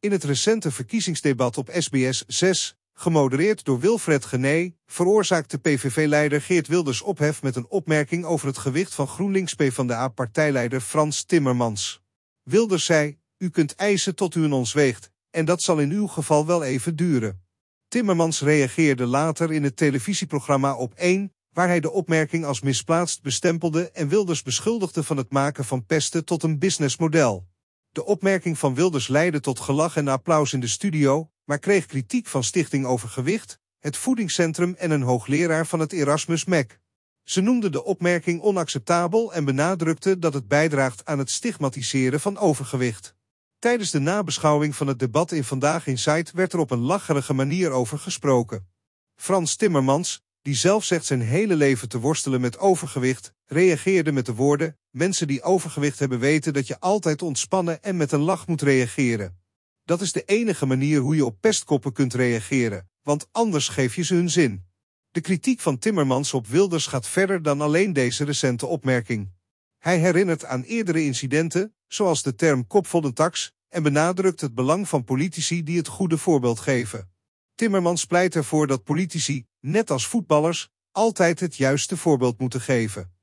in het recente verkiezingsdebat op SBS 6, gemodereerd door Wilfred Gené, veroorzaakte PVV-leider Geert Wilders ophef met een opmerking over het gewicht van GroenLinks PvdA-partijleider Frans Timmermans. Wilders zei, u kunt eisen tot u een ons weegt, en dat zal in uw geval wel even duren. Timmermans reageerde later in het televisieprogramma op 1, waar hij de opmerking als misplaatst bestempelde en Wilders beschuldigde van het maken van pesten tot een businessmodel. De opmerking van Wilders leidde tot gelach en applaus in de studio, maar kreeg kritiek van Stichting Overgewicht, het voedingscentrum en een hoogleraar van het Erasmus MEC. Ze noemde de opmerking onacceptabel en benadrukte dat het bijdraagt aan het stigmatiseren van overgewicht. Tijdens de nabeschouwing van het debat in Vandaag Insight werd er op een lacherige manier over gesproken. Frans Timmermans, die zelf zegt zijn hele leven te worstelen met overgewicht, reageerde met de woorden: Mensen die overgewicht hebben weten dat je altijd ontspannen en met een lach moet reageren. Dat is de enige manier hoe je op pestkoppen kunt reageren, want anders geef je ze hun zin. De kritiek van Timmermans op Wilders gaat verder dan alleen deze recente opmerking. Hij herinnert aan eerdere incidenten, zoals de term tax, en benadrukt het belang van politici die het goede voorbeeld geven. Timmermans pleit ervoor dat politici, net als voetballers, altijd het juiste voorbeeld moeten geven.